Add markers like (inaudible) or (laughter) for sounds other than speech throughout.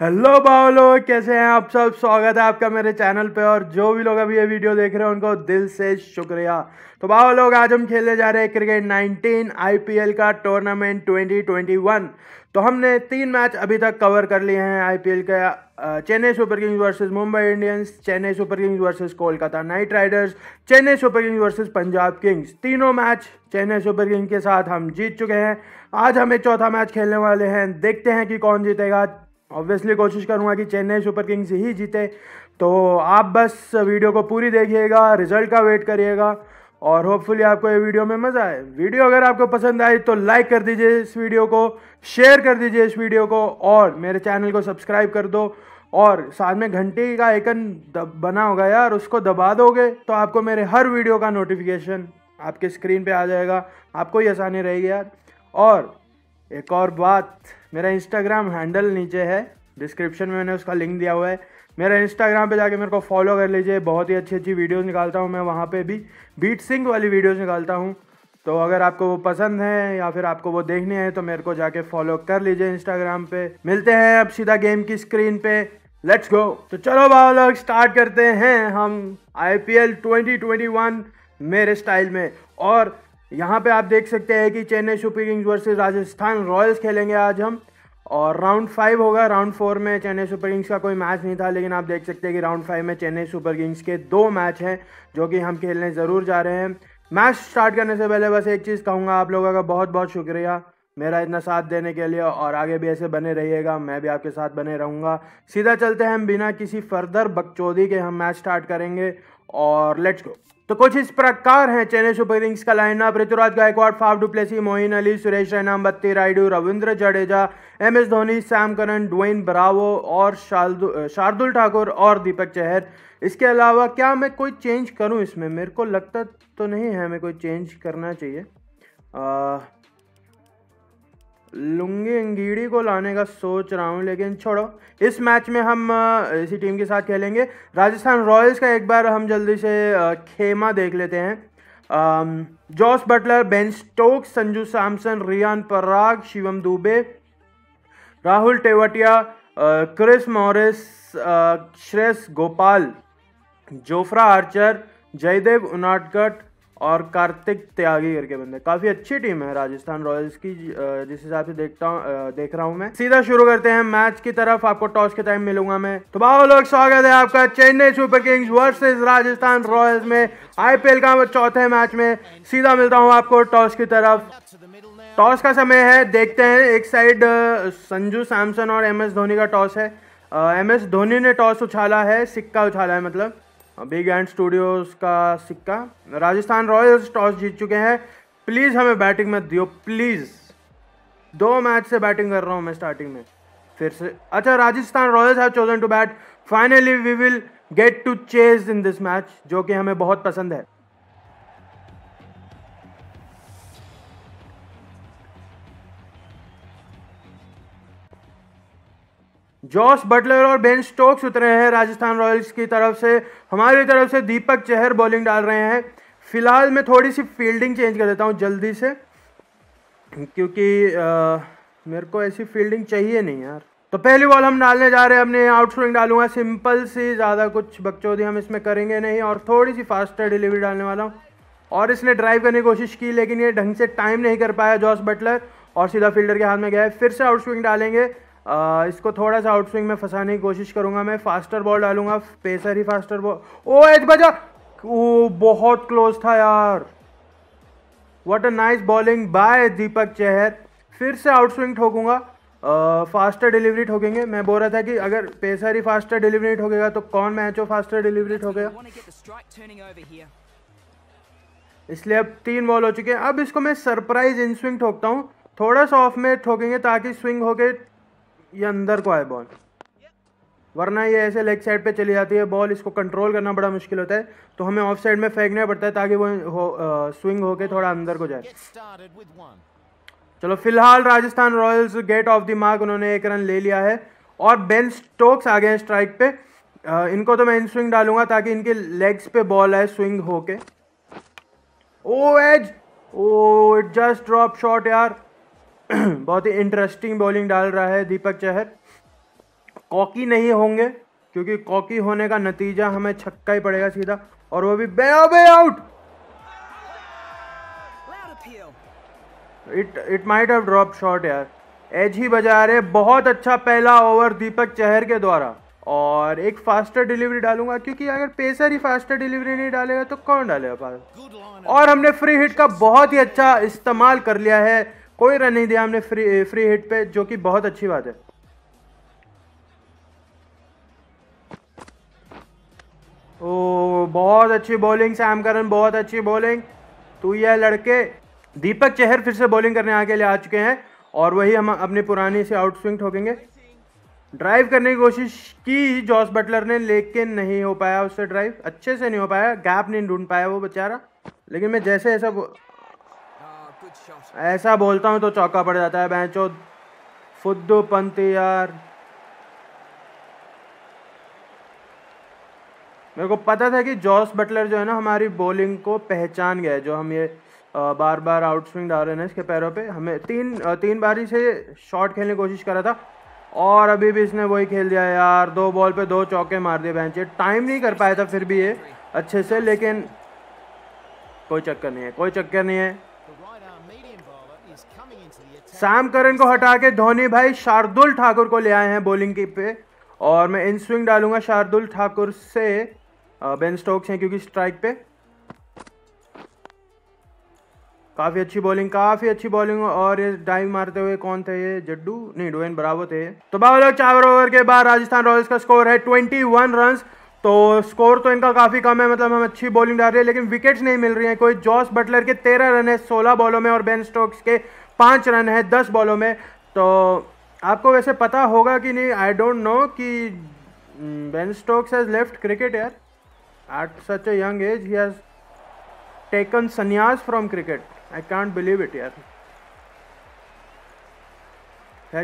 Hello बाओ लोग कैसे हैं आप सब स्वागत है आपका मेरे चैनल पे और जो भी लोग अभी ये वीडियो देख रहे हैं उनको दिल से शुक्रिया तो बाओ लोग आज हम खेलने जा रहे हैं क्रिकेट 19 आईपीएल का टूर्नामेंट 2021 तो हमने तीन मैच अभी तक कवर कर लिए हैं आईपीएल का Chennai Super Kings versus Mumbai Indians Chennai Super Kings versus Kolkata Knight Riders Chennai Super Kings versus Punjab Kings तीनों मैच चेन्नई सुपर किंग्स के साथ हम जीत चुके हैं आज हमें चौथा मैच खेलने वाले हैं देखते हैं कि कौन जीतेगा ऑब्वियसली कोशिश करूँगा कि चेन्नई सुपर किंग्स ही जीते तो आप बस वीडियो को पूरी देखिएगा रिजल्ट का वेट करिएगा और होपफुली आपको ये वीडियो में मज़ा आए वीडियो अगर आपको पसंद आई तो लाइक कर दीजिए इस वीडियो को शेयर कर दीजिए इस वीडियो को और मेरे चैनल को सब्सक्राइब कर दो और साथ में घंटे का आइकन बना होगा यार उसको दबा दोगे तो आपको मेरे हर वीडियो का नोटिफिकेशन आपके स्क्रीन पे आ जाएगा आपको ही आसानी रहेगी यार और एक और बात मेरा इंस्टाग्राम हैंडल नीचे है डिस्क्रिप्शन में मैंने उसका लिंक दिया हुआ है मेरा इंस्टाग्राम पे जाके मेरे को फॉलो कर लीजिए बहुत ही अच्छी अच्छी वीडियोस निकालता हूँ मैं वहाँ पे भी बीट सिंह वाली वीडियोस निकालता हूँ तो अगर आपको वो पसंद है या फिर आपको वो देखनी है तो मेरे को जाके फॉलो कर लीजिए इंस्टाग्राम पे मिलते हैं अब सीधा गेम की स्क्रीन पे लेट्स गो तो चलो भाव लोग स्टार्ट करते हैं हम I P L twenty twenty one मेरे स्टाइल में और यहाँ पे आप देख सकते हैं कि Chennai Super Kings versus Rajasthan Royals खेलेंगे आज हम और राउंड फाइव होगा राउंड फोर में चेन्नई सुपर किंग्स का कोई मैच नहीं था लेकिन आप देख सकते हैं कि राउंड फाइव में चेन्नई सुपर किंग्स के दो मैच हैं जो कि हम खेलने ज़रूर जा रहे हैं मैच स्टार्ट करने से पहले बस एक चीज़ कहूँगा आप लोगों का बहुत बहुत शुक्रिया मेरा इतना साथ देने के लिए और आगे भी ऐसे बने रहिएगा मैं भी आपके साथ बने रहूँगा सीधा चलते हैं हम बिना किसी फर्दर बकचोदी के हम मैच स्टार्ट करेंगे और लेट्स गो तो कुछ इस प्रकार है चेन्नई सुपर किंग्स का lineup Ruturaj Gaikwad Faf du Plessis Moeen Ali Suresh Raina Ambati Rayudu Ravindra Jadeja M S Dhoni Sam Curran Dwayne Bravo और शार्दुल ठाकुर और दीपक चहर इसके अलावा क्या मैं कोई चेंज करूं इसमें मेरे को लगता तो नहीं है मैं कोई चेंज करना चाहिए आ, लुंगी अंगीड़ी को लाने का सोच रहा हूँ लेकिन छोड़ो इस मैच में हम इसी टीम के साथ खेलेंगे राजस्थान रॉयल्स का एक बार हम जल्दी से खेमा देख लेते हैं Jos Buttler Ben Stokes Sanju Samson Riyan Parag Shivam Dube Rahul Tewatia Chris Morris Shreyas Gopal Jofra Archer Jaydev Unadkat और कार्तिक त्यागी करके बंदे काफ़ी अच्छी टीम है राजस्थान रॉयल्स की जिस हिसाब से देखता हूँ देख रहा हूँ मैं सीधा शुरू करते हैं मैच की तरफ आपको टॉस के टाइम मिलूंगा मैं तो बाहो लोग स्वागत है आपका Chennai Super Kings versus Rajasthan Royals में आईपीएल का चौथे मैच में सीधा मिलता हूँ आपको टॉस की तरफ टॉस का समय है देखते हैं एक साइड संजू सैमसन और एम धोनी का टॉस है एम धोनी ने टॉस उछाला है सिक्का उछाला है मतलब बिग एंड स्टूडियोज का सिक्का राजस्थान रॉयल्स टॉस जीत चुके हैं प्लीज़ हमें बैटिंग में दियो प्लीज़ दो मैच से बैटिंग कर रहा हूँ मैं स्टार्टिंग में फिर से अच्छा Rajasthan Royals have chosen to bat finally we will get to chase in this match जो कि हमें बहुत पसंद है जॉस बटलर और बेन स्टोक्स उतरे हैं राजस्थान रॉयल्स की तरफ से हमारी तरफ से दीपक चहर बॉलिंग डाल रहे हैं फिलहाल मैं थोड़ी सी फील्डिंग चेंज कर देता हूँ जल्दी से क्योंकि आ, मेरे को ऐसी फील्डिंग चाहिए नहीं यार तो पहली बॉल हम डालने जा रहे हैं अपने आउट स्विंग डालूंगा सिंपल सी ज़्यादा कुछ बकचौदी हम इसमें करेंगे नहीं और थोड़ी सी फास्टर डिलीवरी डालने वाला हूँ और इसने ड्राइव करने की कोशिश की लेकिन ये ढंग से टाइम नहीं कर पाया जॉस बटलर और सीधा फील्डर के हाथ में गया फिर से आउट स्विंग डालेंगे आ, इसको थोड़ा सा आउटस्विंग में फंसाने की कोशिश करूंगा मैं फास्टर बॉल डालूंगा पेसर ही फास्टर बॉल ओ एच बजा ओ बहुत क्लोज था यार what a nice bowling by Deepak Chahar फिर से आउटस्विंग ठोकूंगा फास्टर डिलीवरी ठोकेंगे मैं बोल रहा था कि अगर पेसर ही फास्टर डिलीवरी ठोकेगा तो कौन मैच हो फास्टर डिलीवरी ठोकेगा इसलिए अब तीन बॉल हो चुके हैं अब इसको मैं सरप्राइज इन स्विंग ठोकता हूँ थोड़ा सा ऑफ में ठोकेंगे ताकि स्विंग होके ये अंदर को आए बॉल वरना ये ऐसे लेग साइड पे चली जाती है बॉल इसको कंट्रोल करना बड़ा मुश्किल होता है तो हमें ऑफ साइड में फेंकना पड़ता है ताकि वो हो, आ, स्विंग होके थोड़ा अंदर को जाए चलो फिलहाल Rajasthan Royals get off the mark उन्होंने एक रन ले लिया है और बेन स्टोक्स आ गए हैं स्ट्राइक पे आ, इनको तो मैं इन स्विंग डालूंगा ताकि इनके लेग्स पे बॉल आए स्विंग होके ओ एज ओ इट जस्ट ड्रॉप शॉट यार (clears throat) बहुत ही इंटरेस्टिंग बॉलिंग डाल रहा है दीपक चहर कॉकी नहीं होंगे क्योंकि कॉकी होने का नतीजा हमें छक्का ही पड़ेगा सीधा और वो भी बे बे out it it might have drop shot यार एज ही बजा रहे बहुत अच्छा पहला ओवर दीपक चहर के द्वारा और एक फास्टर डिलीवरी डालूंगा क्योंकि अगर पेसर ही फास्टर डिलीवरी नहीं डालेगा तो कौन डालेगा पास और हमने फ्री हिट का बहुत ही अच्छा इस्तेमाल कर लिया है कोई रन नहीं दिया हमने फ्री फ्री हिट पे जो कि बहुत अच्छी बात है ओ बहुत अच्छी बॉलिंग सैम करन बहुत अच्छी बॉलिंग तू तो ये लड़के दीपक चेहर फिर से बॉलिंग करने आगे ले आ चुके हैं और वही हम अपने पुरानी से आउट स्विंग ठोकेंगे ड्राइव करने की कोशिश की जॉस बटलर ने लेकिन नहीं हो पाया उससे ड्राइव अच्छे से नहीं हो पाया गैप नहीं ढूंढ पाया वो बेचारा लेकिन मैं जैसे ऐसा ऐसा बोलता हूँ तो चौका पड़ जाता है बैचो फुद्दू पंती यार मेरे को पता था कि जॉस बटलर जो है ना हमारी बॉलिंग को पहचान गया जो हम ये बार बार आउट स्विंग डाल रहे हैं इसके पैरों पे हमें तीन तीन बारी से शॉट खेलने की कोशिश करा था और अभी भी इसने वही खेल दिया यार दो बॉल पे दो चौके मार दिए बैंक टाइम नहीं कर पाया था फिर भी ये अच्छे से लेकिन कोई चक्कर नहीं है कोई चक्कर नहीं है सैम करन को हटा के धोनी भाई शार्दुल ठाकुर को ले आए हैं बॉलिंग की पे और मैं इन स्विंग डालूंगा शार्दुल ठाकुर से बेन स्टोक्स हैं क्योंकि स्ट्राइक पे काफ़ी अच्छी बॉलिंग काफ़ी अच्छी बॉलिंग और ये डाइव मारते हुए कौन थे ये जड्डू नहीं डोन बराबर थे तो बाबा लोग चार ओवर के बाद राजस्थान रॉयल्स का स्कोर है ट्वेंटी वन रन तो स्कोर तो इनका काफ़ी कम है मतलब हम अच्छी बॉलिंग डाल रहे हैं लेकिन विकेट्स नहीं मिल रही हैं कोई जॉस बटलर के तेरह रन है सोलह बॉलों में और बेन स्टोक्स के पाँच रन है दस बॉलों में तो आपको वैसे पता होगा कि नहीं आई डोंट नो कि Ben Stokes has left cricket यार at such a young age ही has taken from cricket I i believe it यार yaar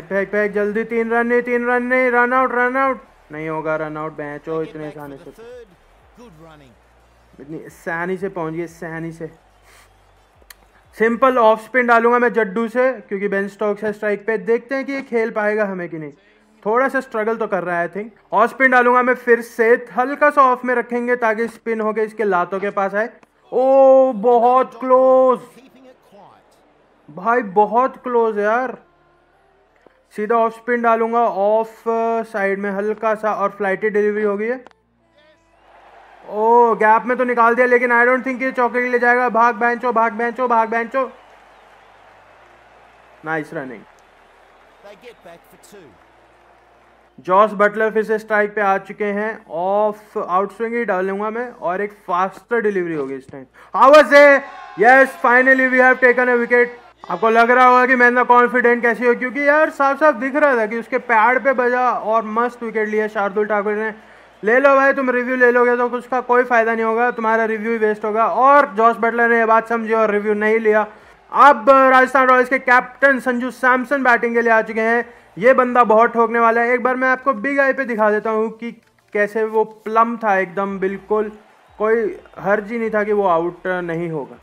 फेंक फेंक फेंक जल्दी तीन रन नहीं तीन रन नहीं रन आउट रन आउट नहीं होगा रन आउट हो इतने आसानी से इतनी आसानी से पहुंच गए आसानी से सिंपल ऑफ स्पिन डालूंगा मैं जड्डू से क्योंकि बेन स्टोक्स है स्ट्राइक पे देखते हैं कि ये खेल पाएगा हमें कि नहीं थोड़ा सा स्ट्रगल तो कर रहा है आई थिंक ऑफ स्पिन डालूंगा मैं फिर से हल्का सा ऑफ में रखेंगे ताकि स्पिन होके इसके लातों के पास आए ओ बहुत क्लोज भाई बहुत क्लोज यार सीधा ऑफ स्पिन डालूंगा ऑफ साइड uh, में हल्का सा और फ्लाइटेड डिलीवरी हो गई है ओ गैप में तो निकाल दिया लेकिन आई डोंट थिंक ये चौके ले जाएगा भाग बैंचो भाग बैंचो भाग बैंचो नाइस रनिंग जॉस बटलर फिर से स्ट्राइक पे आ चुके हैं ऑफ आउट स्विंग ही डालूंगा मैं और एक फास्टर डिलीवरी होगी इस टाइम आवाज है yes finally we have taken a wicket आपको लग रहा होगा कि मैं कॉन्फिडेंट कैसी हो क्योंकि यार साफ साफ दिख रहा था कि उसके पैड पे बजा और मस्त विकेट लिया शार्दुल ठाकुर ने ले लो भाई तुम रिव्यू ले लोगे तो उसका कोई फ़ायदा नहीं होगा तुम्हारा रिव्यू वेस्ट होगा और जॉस बटलर ने यह बात समझी और रिव्यू नहीं लिया अब राजस्थान रॉयल्स के कैप्टन संजू सैमसन बैटिंग के लिए आ चुके हैं ये बंदा बहुत ठोकने वाला है एक बार मैं आपको बिग आई पे दिखा देता हूँ कि कैसे वो प्लम था एकदम बिल्कुल कोई हर्ज ही नहीं था कि वो आउट नहीं होगा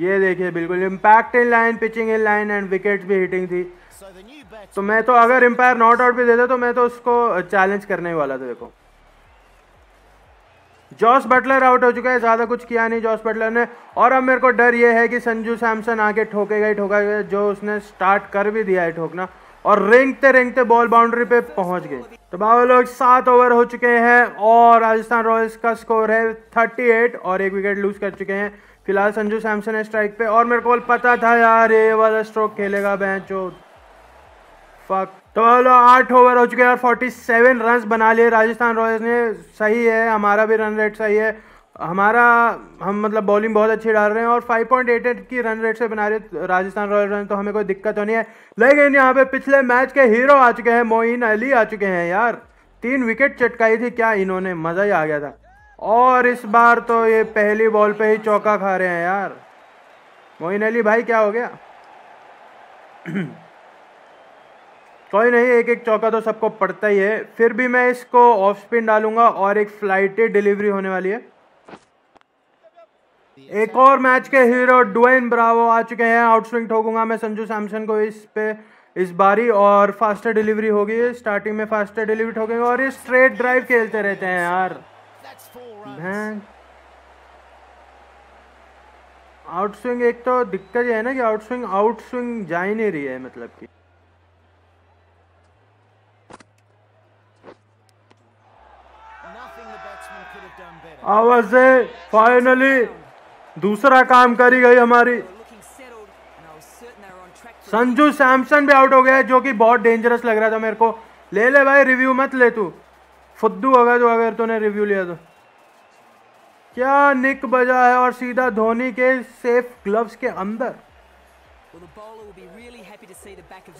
ये देखिए बिल्कुल impact in line pitching in line and wicket भी हिटिंग थी तो मैं तो अगर एम्पायर नॉट आउट भी देता तो मैं तो उसको चैलेंज करने ही वाला था देखो जॉस बटलर आउट हो चुका है ज़्यादा कुछ किया नहीं जॉस बटलर ने और अब मेरे को डर ये है कि संजू सैमसन आके ठोकेगा ही ठोका जो उसने स्टार्ट कर भी दिया है ठोकना और रेंगते रेंगते बॉल बाउंड्री पे पहुंच गए तो बाबा लोग सात ओवर हो चुके हैं और राजस्थान रॉयल्स का स्कोर है एट और एक विकेट लूज कर चुके हैं फिलहाल संजू सैमसन है स्ट्राइक पे और मेरे को पता था यार ये वाला स्ट्रोक खेलेगा बेंच फक तो बोलो आठ ओवर हो चुके हैं और फोर्टी सेवन रन बना लिए राजस्थान रॉयल्स ने सही है हमारा भी रन रेट सही है हमारा हम मतलब बॉलिंग बहुत अच्छी डाल रहे हैं और फाइव पॉइंट एट एट की रन रेट से बना रहे राजस्थान रॉयल्स रन तो हमें कोई दिक्कत तो नहीं है लेकिन यहाँ पे पिछले मैच के हीरो आ चुके हैं मोइन अली आ चुके हैं यार तीन विकेट चटकाई थी क्या इन्होंने मज़ा ही आ गया था और इस बार तो ये पहली बॉल पे ही चौका खा रहे हैं यार मोइन अली भाई क्या हो गया (clears throat) कोई नहीं एक एक चौका तो सबको पड़ता ही है फिर भी मैं इसको ऑफ स्पिन डालूंगा और एक फ्लाइटेड डिलीवरी होने वाली है एक और मैच के हीरो डुएन ब्रावो आ चुके हैं आउटस्विंग ठोकूंगा मैं संजू सैमसन को इस पे इस बारी और फास्टर डिलीवरी होगी स्टार्टिंग में फास्टर डिलीवरी ठोकेंगे और ये स्ट्रेट ड्राइव खेलते रहते हैं यार भैन आउट स्विंग एक तो दिक्कत ये है ना कि आउट स्विंग आउट स्विंग जा ही नहीं रही है मतलब कि आवाज फाइनली दूसरा काम करी गई हमारी संजू सैमसन भी आउट हो गया जो कि बहुत डेंजरस लग रहा था मेरे को ले ले भाई रिव्यू मत ले तू फुद्दू अगर जो अगर तूने रिव्यू लिया तो क्या निक बजा है और सीधा धोनी के सेफ ग्लव्स के अंदर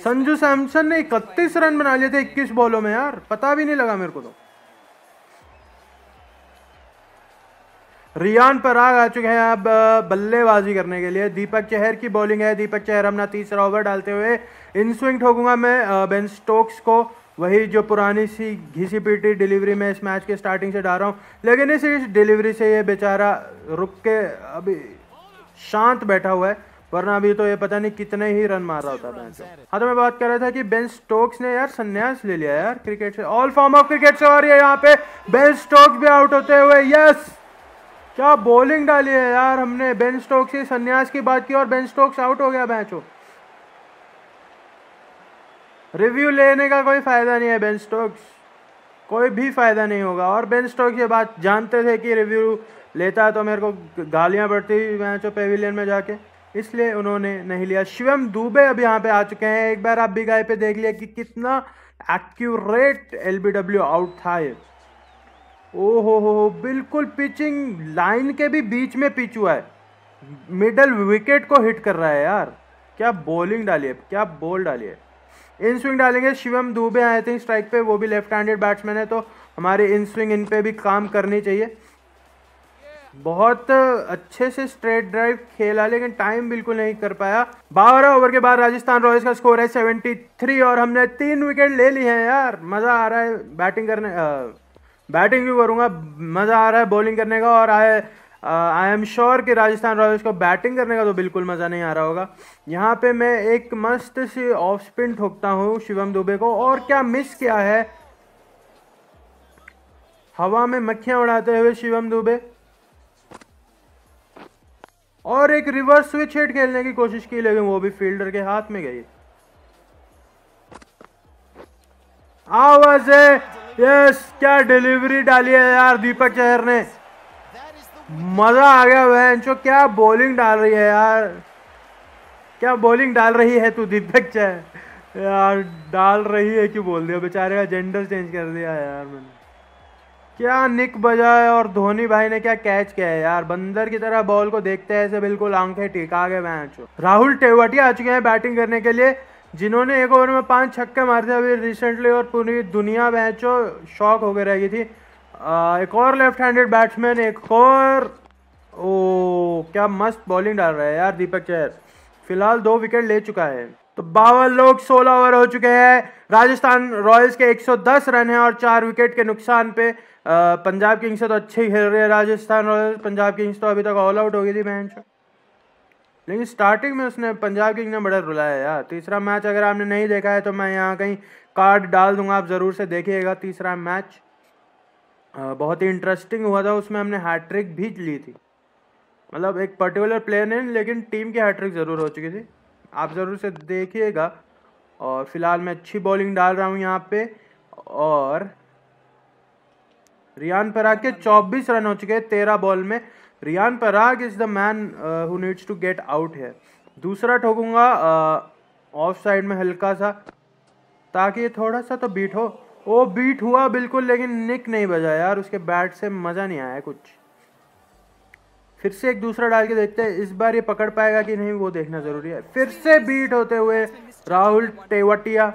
संजू सैमसन ने इकतीस रन बना लिए थे इक्कीस बॉलों में यार पता भी नहीं लगा मेरे को तो रियान पराग आ चुके हैं अब बल्लेबाजी करने के लिए दीपक चहर की बॉलिंग है दीपक चहर अपना तीसरा ओवर डालते हुए इन स्विंग ठोकूंगा मैं बेन स्टोक्स को वही जो पुरानी सी घिसी पीटी डिलीवरी में इस मैच के स्टार्टिंग से डाल रहा हूँ लेकिन इस डिलीवरी से ये बेचारा रुक के अभी शांत बैठा हुआ है वरना अभी तो ये पता नहीं कितने ही रन मार रहा होता बेंच हाँ तो मैं बात कर रहा था कि बेन स्टोक्स ने यार संन्यास ले लिया यार क्रिकेट से ऑल फॉर्म ऑफ क्रिकेट से और ये यहाँ पे बेन स्टोक्स भी आउट होते हुए यस क्या बॉलिंग डाली है यार हमने बेन स्टोक्स से संन्यास की बात की और बेन स्टोक्स आउट हो गया मैचों रिव्यू लेने का कोई फ़ायदा नहीं है बेन स्टोक्स कोई भी फ़ायदा नहीं होगा और बेन स्टोक्स ये बात जानते थे कि रिव्यू लेता है तो मेरे को गालियाँ पड़ती मैचों पेविलियन में जाके इसलिए उन्होंने नहीं लिया शिवम दुबे अब यहाँ पे आ चुके हैं एक बार आप बिगाई पे देख लिया कि कितना accurate L B W out था ये ओ हो हो बिल्कुल पिचिंग लाइन के भी बीच में पिच हुआ है मिडल विकेट को हिट कर रहा है यार क्या बॉलिंग डाली है क्या बॉल डाली है इन स्विंग डालेंगे Shivam Dube I think strike पे वो भी लेफ्ट हैंडेड बैट्समैन है तो हमारे इन स्विंग इन पे भी काम करनी चाहिए बहुत अच्छे से स्ट्रेट ड्राइव खेला लेकिन टाइम बिल्कुल नहीं कर पाया बारह ओवर के बाद राजस्थान रॉयल्स का स्कोर है 73 और हमने तीन विकेट ले लिए हैं यार मज़ा आ रहा है बैटिंग करने आ, बैटिंग भी करूंगा मज़ा आ रहा है बॉलिंग करने का और आए आई एम श्योर कि राजस्थान रॉयल्स को बैटिंग करने का तो बिल्कुल मज़ा नहीं आ रहा होगा यहाँ पे मैं एक मस्त सी ऑफ स्पिन ठोकता हूँ शिवम दुबे को और क्या मिस किया है हवा में मक्खियाँ उड़ाते हुए शिवम दुबे और एक रिवर्स स्विच हिट खेलने की कोशिश की लेकिन वो भी फील्डर के हाथ में गई आवाज है यस क्या डिलीवरी डाली है यार दीपक चहर ने मज़ा आ गया वैंचो क्या बॉलिंग डाल रही है यार क्या बॉलिंग डाल रही है तू दीपक चाहे यार डाल रही है क्यों बोल दिया बेचारे का जेंडर चेंज कर दिया यार मैंने क्या निक बजाय और धोनी भाई ने क्या कैच किया है यार बंदर की तरह बॉल को देखते हैं ऐसे बिल्कुल आंखें टिका गए मैच राहुल टेवटिया आ चुके हैं बैटिंग करने के लिए जिन्होंने एक ओवर में पांच छक्के मारे थे अभी रिसेंटली और पूरी दुनिया मैचों शॉक होकर रह गई थी एक और लेफ्ट हैंडेड बैट्समैन एक और ओ क्या मस्त बॉलिंग डाल रहा है यार दीपक चैर फिलहाल दो विकेट ले चुका है तो बावन लोग 16 ओवर हो चुके हैं राजस्थान रॉयल्स के 110 रन हैं और चार विकेट के नुकसान पे पंजाब किंग्स से तो अच्छे ही खेल रहे हैं राजस्थान रॉयल्स पंजाब किंग्स तो अभी तक ऑल आउट हो गई थी मैच लेकिन स्टार्टिंग में उसने पंजाब किंग्स ने बड़ा रुलाया यार तीसरा मैच अगर आपने नहीं देखा है तो मैं यहाँ कहीं कार्ड डाल दूंगा आप ज़रूर से देखिएगा तीसरा मैच हाँ, बहुत ही इंटरेस्टिंग हुआ था उसमें हमने हैट्रिक भी ली थी मतलब एक पर्टिकुलर प्लेयर ने लेकिन टीम की हैट्रिक ज़रूर हो चुकी थी आप ज़रूर से देखिएगा और फिलहाल मैं अच्छी बॉलिंग डाल रहा हूँ यहाँ पे और रियान पराग के 24 रन हो चुके हैं तेरह बॉल में Riyan Parag is the man who needs to get out है दूसरा ठोकूंगा ऑफ uh, साइड में हल्का सा ताकि ये थोड़ा सा तो बीट हो वो बीट हुआ बिल्कुल लेकिन निक नहीं बजा यार उसके बैट से मज़ा नहीं आया कुछ फिर से एक दूसरा डाल के देखते हैं इस बार ये पकड़ पाएगा कि नहीं वो देखना ज़रूरी है फिर से बीट होते हुए राहुल टेवटिया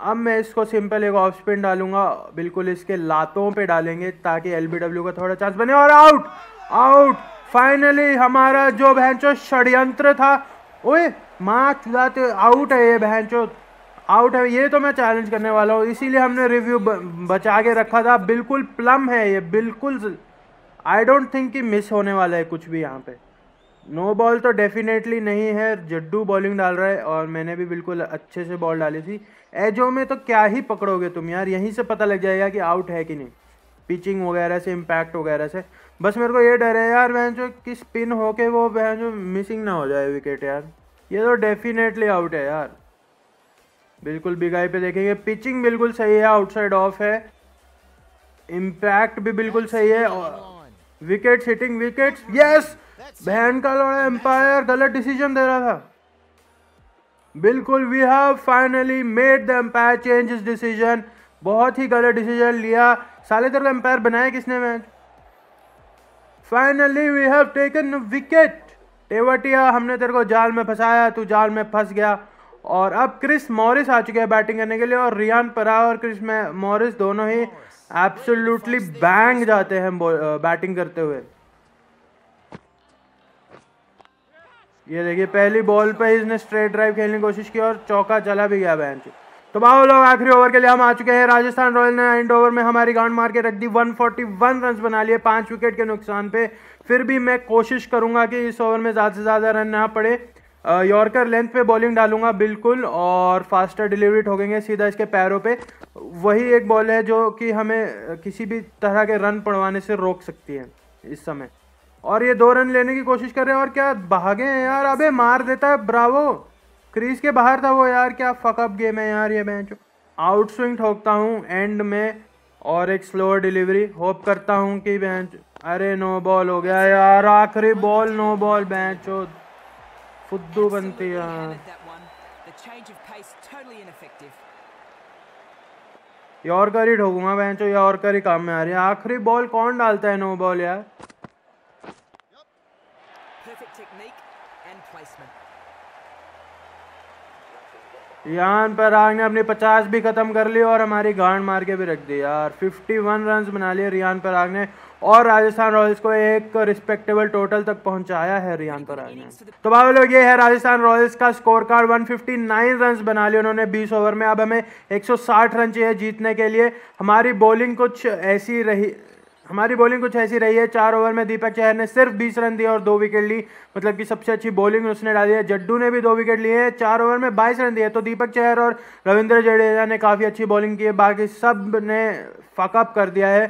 अब मैं इसको सिंपल एक ऑफ स्पिन डालूंगा बिल्कुल इसके लातों पे डालेंगे ताकि एल का थोड़ा चांस बने और आउट आउट फाइनली हमारा जो भैंचो षड्यंत्र था ओए माँ चुदाते आउट है ये भैंचो आउट है ये तो मैं चैलेंज करने वाला हूँ इसीलिए हमने रिव्यू बचा के रखा था बिल्कुल प्लम है ये बिल्कुल आई डोंट थिंक कि मिस होने वाला है कुछ भी यहाँ पे नो बॉल तो डेफिनेटली नहीं है जड्डू बॉलिंग डाल रहा है और मैंने भी बिल्कुल अच्छे से बॉल डाली थी एजो में तो क्या ही पकड़ोगे तुम यार यहीं से पता लग जाएगा कि आउट है कि नहीं पिचिंग वगैरह से इम्पैक्ट वगैरह से बस मेरे को ये डर है यार वह जो कि स्पिन होके वो वह जो मिसिंग ना हो जाए विकेट यार ये तो डेफिनेटली आउट है यार बिल्कुल बिगाई पे देखेंगे पिचिंग बिल्कुल सही है आउटसाइड ऑफ है इम्पैक्ट भी बिल्कुल सही है और विकेट सिटिंग विकेट यस बहन का लौड़ा एम्पायर गलत डिसीजन दे रहा था बिल्कुल we have finally made the umpire change इस डिसीजन बहुत ही गलत डिसीजन लिया साले तरह एम्पायर बनाया किसने match finally we have taken wicket Tewatia हमने तेरे को जाल में फंसाया तू जाल में फंस गया और अब क्रिस मॉरिस आ चुके हैं बैटिंग करने के लिए और रियान परा और क्रिस मॉरिस दोनों ही एब्सोल्युटली बैंग जाते हैं बैटिंग करते हुए ये देखिए पहली बॉल पे इसने स्ट्रेट ड्राइव खेलने की कोशिश की और चौका चला भी गया बैंक तो बाबू लोग आखिरी ओवर के लिए हम आ चुके हैं राजस्थान रॉयल ने एंड ओवर में हमारी गाउंड मार के रख दी 141 रन बना लिए पांच विकेट के नुकसान पे फिर भी मैं कोशिश करूंगा कि इस ओवर में ज़्यादा से ज़्यादा रन ना पड़े यॉर्कर लेंथ पे बॉलिंग डालूंगा बिल्कुल और फास्टर डिलीवरी ठोकेंगे सीधा इसके पैरों पे वही एक बॉल है जो कि हमें किसी भी तरह के रन पड़वाने से रोक सकती है इस समय और ये दो रन लेने की कोशिश कर रहे हैं और क्या भागे हैं यार अबे मार देता है ब्रावो क्रीज के बाहर था वो यार क्या फकअप गेम है यार ये मैच आउट स्विंग ठोकता हूँ एंड में और एक स्लो डिलीवरी होप करता हूँ कि बैच अरे नो बॉल हो गया यार आखिरी बॉल नो बॉल बेंच फुद्दू बनते यार यॉर्कर ही ठोकूंगा बहन चो कर ही काम में आ रही है आखिरी बॉल कौन डालता है नो बॉल यार यहाँ पर राग ने अपनी पचास भी खत्म कर ली और हमारी गांड मार के भी रख दी यार फिफ्टी वन रन बना लिए रियान राग ने और राजस्थान रॉयल्स को एक रिस्पेक्टेबल टोटल तक पहुंचाया है रियान पराग ने तो बाबा लोग ये है राजस्थान रॉयल्स का score card one fifty nine run बना लिए उन्होंने बीस ओवर में अब हमें एक सौ साठ रन चाहिए जीतने के लिए हमारी बॉलिंग कुछ ऐसी रही हमारी बॉलिंग कुछ ऐसी रही है चार ओवर में दीपक चहर ने सिर्फ बीस रन दिए और दो विकेट ली मतलब कि सबसे अच्छी बॉलिंग उसने डाली है जड्डू ने भी दो विकेट लिए हैं चार ओवर में बाईस रन दिए तो दीपक चहर और रविंद्र जडेजा ने काफ़ी अच्छी बॉलिंग की है बाकी सब ने फकअप कर दिया है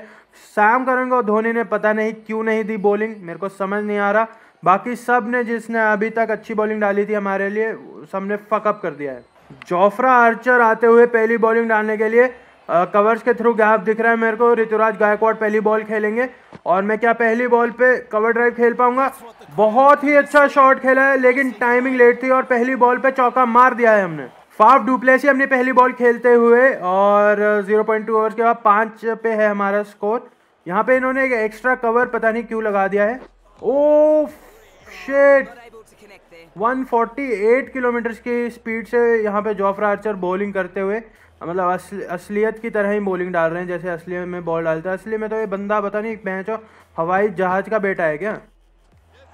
सैम करण को धोनी ने पता नहीं क्यों नहीं दी बॉलिंग मेरे को समझ नहीं आ रहा बाकी सब ने जिसने अभी तक अच्छी बॉलिंग डाली थी हमारे लिए सब ने फकअप कर दिया है जोफ्रा आर्चर आते हुए पहली बॉलिंग डालने के लिए कवर्स के थ्रू गैप दिख रहा है मेरे को ऋतुराज गायकवाड़ पहली बॉल खेलेंगे और मैं क्या पहली बॉल पे कवर ड्राइव खेल पाऊंगा बहुत ही अच्छा शॉट खेला है लेकिन टाइमिंग लेट थी और पहली बॉल पे चौका मार दिया है हमने फाफ डुप्लेसी हमने पहली बॉल खेलते हुए और 0.2 पॉइंट ओवर के बाद पाँच पे है हमारा स्कोर यहाँ पे इन्होंने एक एक्स्ट्रा कवर पता नहीं क्यों लगा दिया है ओ शेट 148 किलोमीटर की स्पीड से यहाँ पे जोफ्रा आर्चर बॉलिंग करते हुए मतलब असल असलियत की तरह ही बॉलिंग डाल रहे हैं जैसे असली में बॉल डालता है असली में तो ये बंदा पता नहीं बेंच हवाई जहाज का बेटा है क्या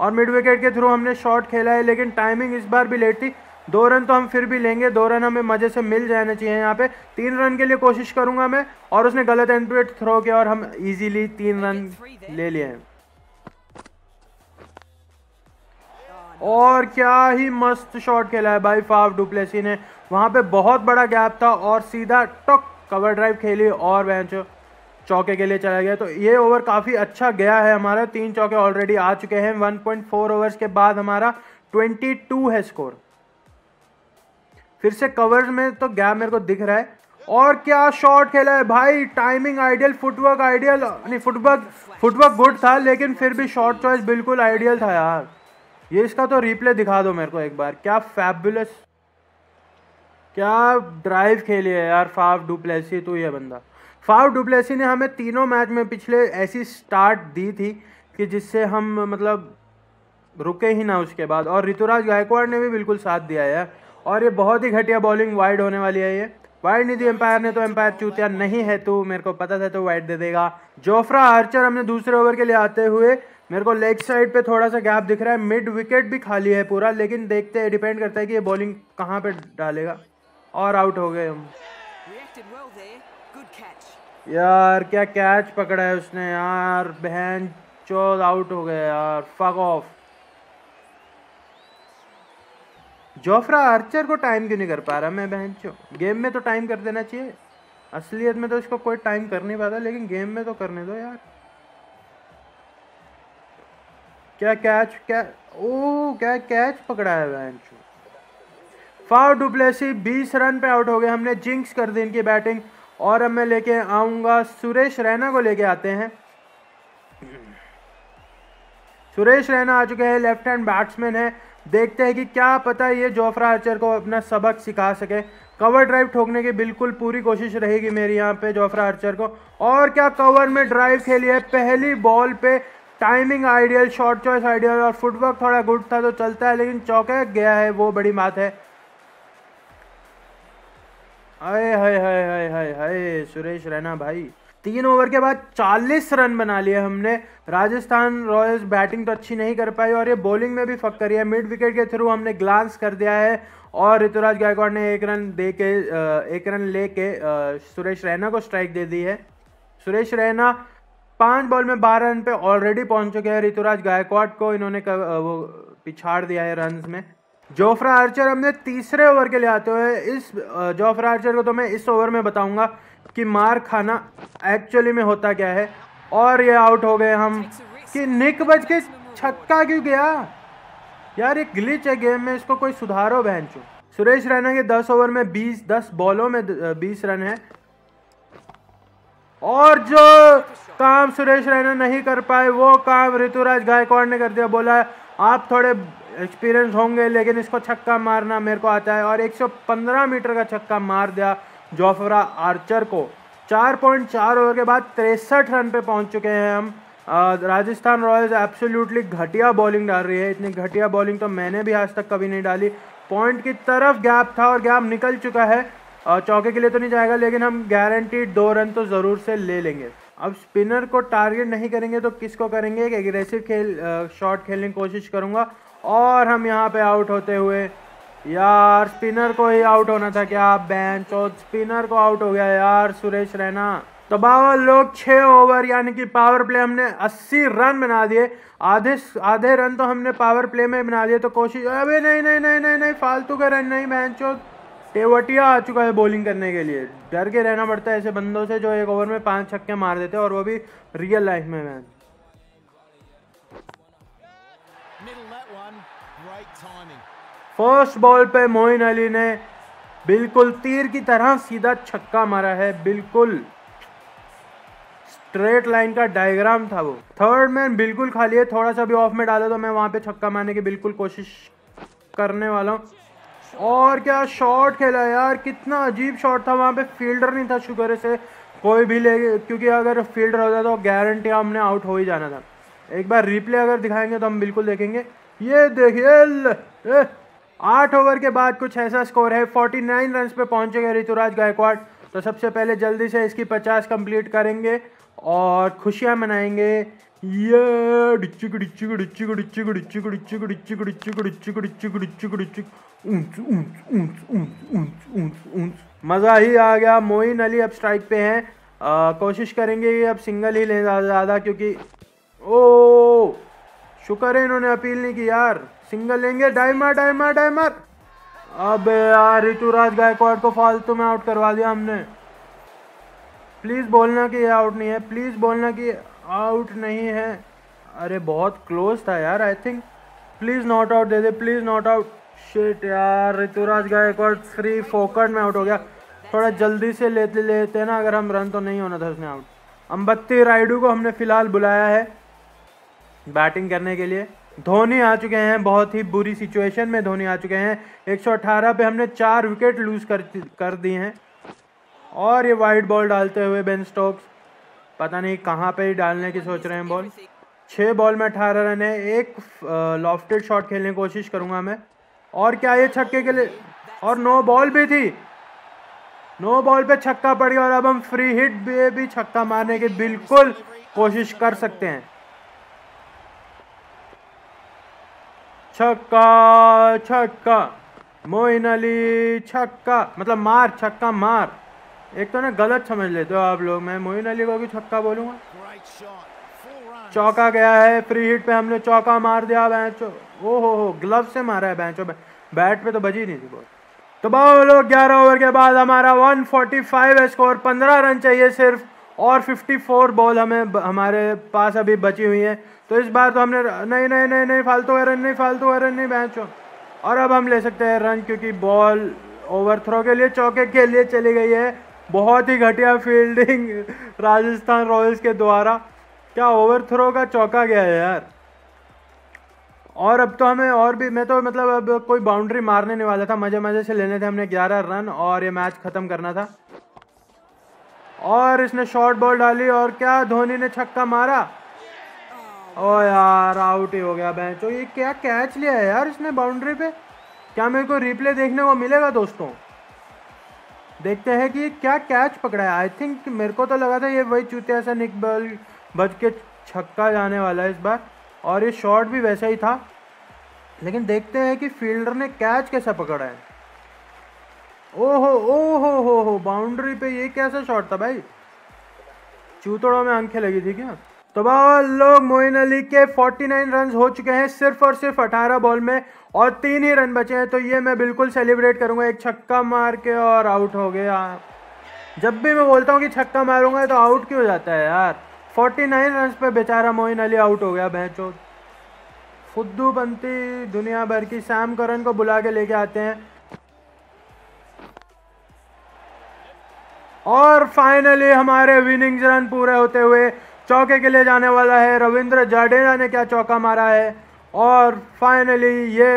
और मिड विकेट के थ्रू हमने शॉट खेला है लेकिन टाइमिंग इस बार भी लेट थी दो रन तो हम फिर भी लेंगे दो रन हमें मज़े से मिल जाना चाहिए यहाँ पे तीन रन के लिए कोशिश करूंगा मैं और उसने गलत एंट्रेट थ्रो किया और हम इजीली तीन रन ले लिए हैं और क्या ही मस्त शॉट खेला है भाई फाफ डुप्लेसी ने वहाँ पे बहुत बड़ा गैप था और सीधा टक कवर ड्राइव खेली और बैंक चौके के लिए चला गया तो ये ओवर काफ़ी अच्छा गया है हमारा तीन चौके ऑलरेडी आ चुके हैं फोर ओवर्स के बाद हमारा टू है स्कोर फिर से कवर्स में तो गैप मेरे को दिख रहा है और क्या शॉट खेला है भाई टाइमिंग आइडियल फुटवर्क आइडियल नहीं फुटवर्क फुटवर्क गुड था लेकिन फिर भी शॉर्ट चॉइस बिल्कुल आइडियल था यार ये इसका तो रिप्ले दिखा दो मेरे को एक बार क्या फैबुलस क्या ड्राइव खेली है यार फाव डुप्लेसी तो ये बंदा फाव डुप्लेसी ने हमें तीनों मैच में पिछले ऐसी स्टार्ट दी थी कि जिससे हम मतलब रुके ही ना उसके बाद और ऋतुराज गायकवाड़ ने भी बिल्कुल साथ दिया है और ये बहुत ही घटिया बॉलिंग वाइड होने वाली है ये वाइड नहीं दी एम्पायर ने तो एम्पायर चूतिया नहीं है तो मेरे को पता था तो वाइड दे देगा जोफ्रा आर्चर हमने दूसरे ओवर के लिए आते हुए मेरे को लेग साइड पे थोड़ा सा गैप दिख रहा है मिड विकेट भी खाली है पूरा लेकिन देखते हैं डिपेंड करता है कि ये बॉलिंग कहाँ पे डालेगा और आउट हो गए हम यार क्या कैच पकड़ा है उसने यार बहन चौद आउट हो गए यार फक ऑफ जोफ्रा आर्चर को टाइम क्यों नहीं कर पा रहा मैं बहन चो गेम में तो टाइम कर देना चाहिए असलियत में तो इसको कोई टाइम कर नहीं पाता लेकिन गेम में तो करने दो यार क्या कैच क्या ओ क्या कैच पकड़ा है बहन चो फाव डुप्लेसी बीस रन पे आउट हो गए हमने जिंक्स कर दी इनकी बैटिंग और अब मैं लेके आऊँगा सुरेश रैना को लेके आते हैं सुरेश रैना आ चुके हैं लेफ्ट हैंड बैट्समैन है देखते हैं कि क्या पता ये जोफ्रा आर्चर को अपना सबक सिखा सके कवर ड्राइव ठोकने की बिल्कुल पूरी कोशिश रहेगी मेरी यहाँ पे जोफ्रा आर्चर को और क्या कवर में ड्राइव खेली है पहली बॉल पे timing ideal short choice ideal और फुटवर्क थोड़ा गुड था तो चलता है लेकिन चौके गया है वो बड़ी बात है हाय हाय हाय हाय हाय हाय सुरेश रैना भाई तीन ओवर के बाद 40 रन बना लिए हमने राजस्थान रॉयल्स बैटिंग तो अच्छी नहीं कर पाई और ये बॉलिंग में भी फक करी है मिड विकेट के थ्रू हमने ग्लांस कर दिया है और ऋतुराज गायकवाड़ ने एक रन दे के एक रन ले के सुरेश रैना को स्ट्राइक दे दी है सुरेश रैना पांच बॉल में बारह रन पे ऑलरेडी पहुंच चुके हैं ऋतुराज गायकवाड़ को इन्होंने वो पिछाड़ दिया है रन में जोफ्रा आर्चर हमने तीसरे ओवर के लिए आते हुए इस जोफ्रा आर्चर को तो मैं इस ओवर में बताऊंगा कि मार खाना एक्चुअली में होता क्या है और ये आउट हो गए हम कि निक बज के छक्का क्यों गया यार एक ग्लिच है गेम में इसको कोई सुधारो बहन सुरेश रैना के 10 ओवर में 20 10 बॉलों में 20 रन है और जो काम सुरेश रैना नहीं कर पाए वो काम ऋतुराज गायकवाड़ ने कर दिया बोला आप थोड़े एक्सपीरियंस होंगे लेकिन इसको छक्का मारना मेरे को आता है और 115 मीटर का छक्का मार दिया जोफरा आर्चर को 4.4 ओवर के बाद तिरसठ रन पे पहुंच चुके हैं हम राजस्थान रॉयल्स एब्सोल्युटली घटिया बॉलिंग डाल रही है इतनी घटिया बॉलिंग तो मैंने भी आज तक कभी नहीं डाली पॉइंट की तरफ गैप था और गैप निकल चुका है चौके के लिए तो नहीं जाएगा लेकिन हम गारंटीड दो रन तो ज़रूर से ले लेंगे अब स्पिनर को टारगेट नहीं करेंगे तो किसको करेंगे एक एग्रेसिव खेल शॉट खेलने की कोशिश करूँगा और हम यहाँ पे आउट होते हुए यार स्पिनर को ही आउट होना था क्या बेंच और स्पिनर को आउट हो गया यार सुरेश रैना तो बावन लोग छः ओवर यानी कि पावर प्ले हमने 80 रन बना दिए आधे आधे रन तो हमने पावर प्ले में बना दिए तो कोशिश अबे नहीं नहीं नहीं नहीं नहीं फालतू का रन नहीं बेंच टेवटिया आ चुका है बॉलिंग करने के लिए डर के रहना पड़ता है ऐसे बंदों से जो एक ओवर में पांच छक्के मार देते हैं और वो भी रियल लाइफ में मैच फर्स्ट बॉल पे मोइन अली ने बिल्कुल तीर की तरह सीधा छक्का मारा है बिल्कुल स्ट्रेट लाइन का डायग्राम था वो थर्ड मैन बिल्कुल खाली है थोड़ा सा भी ऑफ में डाला तो मैं वहां पे छक्का मारने की बिल्कुल कोशिश करने वाला हूँ और क्या शॉट खेला यार कितना अजीब शॉट था वहां पे फील्डर नहीं था शुगर से कोई भी ले क्योंकि अगर फील्डर होता तो गारंटी हमने आउट हो ही जाना था एक बार रिप्ले अगर दिखाएंगे तो हम बिल्कुल देखेंगे ये देखिए आठ ओवर के बाद कुछ ऐसा स्कोर है फोर्टी नाइन रन पर पहुंचेंगे ऋतुराज गायकवाड़ तो सबसे पहले जल्दी से इसकी पचास कंप्लीट करेंगे और खुशियां मनाएंगे ये डिच्चिक डिच्चिक डिच्चिक मज़ा ही आ गया मोइन अली अब स्ट्राइक पे हैं कोशिश करेंगे अब सिंगल ही लें ज़्यादा ज़्यादा क्योंकि ओ शुक्र है इन्होंने अपील नहीं की यार सिंगल लेंगे डायमर डायमर डायमर अब यार ऋतुराज गायकवाड़ को फालतू में आउट करवा दिया हमने प्लीज़ बोलना कि ये आउट नहीं है प्लीज़ बोलना कि आउट नहीं है अरे बहुत क्लोज था यार I think please not out दे दे प्लीज़ नॉट आउट शिट यार ऋतुराज गायकवाड़ फ्री फोकट में आउट हो गया थोड़ा जल्दी से लेते लेते ना अगर हम रन तो नहीं होना था उसने आउट अम्बत्ती राइडू को हमने फ़िलहाल बुलाया है बैटिंग करने के लिए धोनी आ चुके हैं बहुत ही बुरी सिचुएशन में धोनी आ चुके हैं 118 पे हमने चार विकेट लूज कर कर दिए हैं और ये वाइड बॉल डालते हुए बेन स्टोक्स पता नहीं कहाँ पे ही डालने की सोच रहे हैं बॉल छः बॉल में अठारह रन है एक लॉफ्टेड शॉट खेलने की कोशिश करूँगा मैं और क्या ये छक्के के लिए और नो बॉल भी थी नो बॉल पे छक्का पड़ गया और अब हम फ्री हिट भी, भी छक्का मारने की बिल्कुल कोशिश कर सकते हैं छक्का छक्का मोइन अली छक्का मतलब मार छक्का मार एक तो ना गलत समझ लेते हो आप लोग मैं मोइन अली को भी छक्का बोलूँगा चौका गया है फ्री हिट पे हमने चौका मार दिया बैचो ओ हो हो ग्लव से मारा है बैचो बैट पे तो बजी नहीं थी बोल तो बाबा लोग ग्यारह ओवर के बाद हमारा 145 फाइव स्कोर पंद्रह रन चाहिए सिर्फ और 54 बॉल हमें हमारे पास अभी बची हुई है तो इस बार तो हमने नहीं नहीं नहीं नहीं फालतू है रन नहीं फालतू है रन नहीं बैच और अब हम ले सकते हैं रन क्योंकि बॉल ओवर थ्रो के लिए चौके के लिए चली गई है बहुत ही घटिया फील्डिंग (laughs) राजस्थान रॉयल्स के द्वारा क्या ओवर थ्रो का चौका गया है यार और अब तो हमें और भी मैं तो मतलब अब कोई बाउंड्री मारने नहीं वाला था मज़े मज़े से लेने थे हमने ग्यारह रन और ये मैच ख़त्म करना था और इसने शॉर्ट बॉल डाली और क्या धोनी ने छक्का मारा oh. ओ यार आउट ही हो गया बैच तो ये क्या कैच लिया है यार इसने बाउंड्री पे क्या मेरे को रिप्ले देखने को मिलेगा दोस्तों देखते हैं कि क्या कैच पकड़ा है आई थिंक मेरे को तो लगा था ये वही चूतिया सा निक बॉल बच के छक्का जाने वाला है इस बार और ये शॉट भी वैसा ही था लेकिन देखते हैं कि फील्डर ने कैच कैसा पकड़ा है ओहो ओहो हो हो बाउंड्री पे ये कैसा शॉट था भाई चूतड़ों में आंखें लगी थी क्या तो बाबा लोग मोइन अली के 49 रन हो चुके हैं सिर्फ और सिर्फ 18 बॉल में और तीन ही रन बचे हैं तो ये मैं बिल्कुल सेलिब्रेट करूंगा एक छक्का मार के और आउट हो गया जब भी मैं बोलता हूँ कि छक्का मारूंगा तो आउट क्यों जाता है यार 49 नाइन रन पर बेचारा मोइन अली आउट हो गया भैंचो फुद्दू पंथी दुनिया भर की सैम करन को बुला के लेके आते हैं और फाइनली हमारे विनिंग्स रन पूरे होते हुए चौके के लिए जाने वाला है रविंद्र जाडेजा ने क्या चौका मारा है और फाइनली ये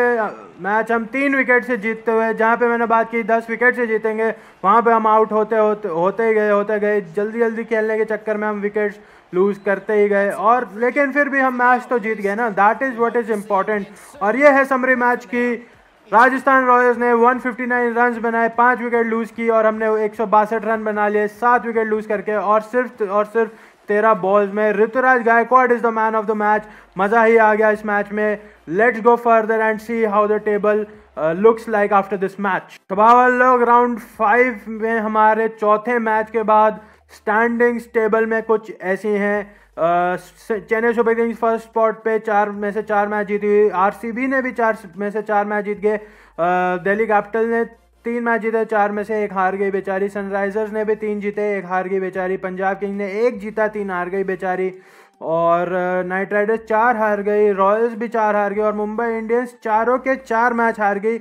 मैच हम तीन विकेट से जीतते हुए जहाँ पे मैंने बात की दस विकेट से जीतेंगे वहाँ पे हम आउट होते होते होते ही गए होते गए जल्दी जल्दी खेलने के चक्कर में हम विकेट्स लूज़ करते ही गए और लेकिन फिर भी हम मैच तो जीत गए ना that is what is important और ये है समरी मैच की राजस्थान रॉयल्स ने 159 रन बनाए पाँच विकेट लूज की और हमने एक रन बना लिए सात विकेट लूज करके और सिर्फ और सिर्फ तेरह बॉल्स में Ruturaj Gaikwad is the man of the match मज़ा ही आ गया इस मैच में let's go further and see how the table looks like after this match सबावल लोग राउंड फाइव में हमारे चौथे मैच के बाद स्टैंडिंग्स टेबल में कुछ ऐसी हैं Chennai Super Kings first spot पे चार में से चार मैच जीती हुई आर ने भी चार में से चार मैच जीत गए दिल्ली कैपिटल ने तीन मैच जीते चार में से एक हार गई बेचारी सनराइजर्स ने भी तीन जीते एक हार गई बेचारी पंजाब किंग्स ने एक जीता तीन हार गई बेचारी और नाइट राइडर्स चार हार गई रॉयल्स भी चार हार गई और मुंबई इंडियंस चारों के चार मैच हार गई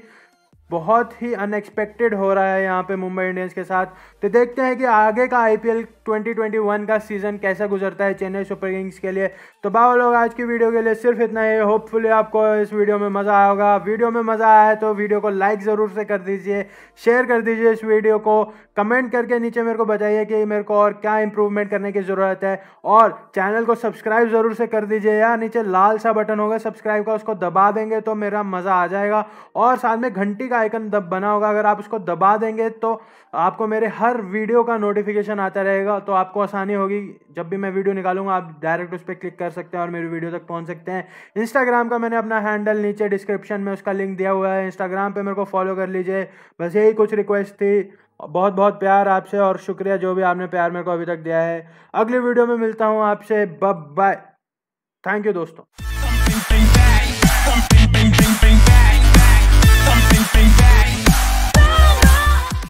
बहुत ही अनएक्सपेक्टेड हो रहा है यहाँ पे मुंबई इंडियंस के साथ तो देखते हैं कि आगे का आईपीएल 2021 का सीज़न कैसा गुजरता है चेन्नई सुपर किंग्स के लिए तो बाबा लोग आज की वीडियो के लिए सिर्फ इतना ही होपफुली आपको इस वीडियो में मज़ा आया होगा वीडियो में मज़ा आया है तो वीडियो को लाइक ज़रूर से कर दीजिए शेयर कर दीजिए इस वीडियो को कमेंट करके नीचे मेरे को बताइए कि मेरे को और क्या इंप्रूवमेंट करने की ज़रूरत है और चैनल को सब्सक्राइब ज़रूर से कर दीजिए या नीचे लाल सा बटन होगा सब्सक्राइब का उसको दबा देंगे तो मेरा मज़ा आ जाएगा और साथ में घंटी का आइकन दब बना होगा अगर आप उसको दबा देंगे तो आपको मेरे हर वीडियो का नोटिफिकेशन आता रहेगा तो आपको आसानी होगी जब भी मैं वीडियो निकालूंगा आप डायरेक्ट उस पर क्लिक कर सकते हैं और मेरी वीडियो तक पहुंच सकते हैं इंस्टाग्राम का मैंने अपना हैंडल नीचे डिस्क्रिप्शन में उसका लिंक दिया हुआ है इंस्टाग्राम पर मेरे को फॉलो कर लीजिए बस यही कुछ रिक्वेस्ट थी बहुत बहुत प्यार आपसे और शुक्रिया जो भी आपने प्यार मेरे को अभी तक दिया है अगली वीडियो में मिलता हूँ आपसे बब बाय थैंक यू दोस्तों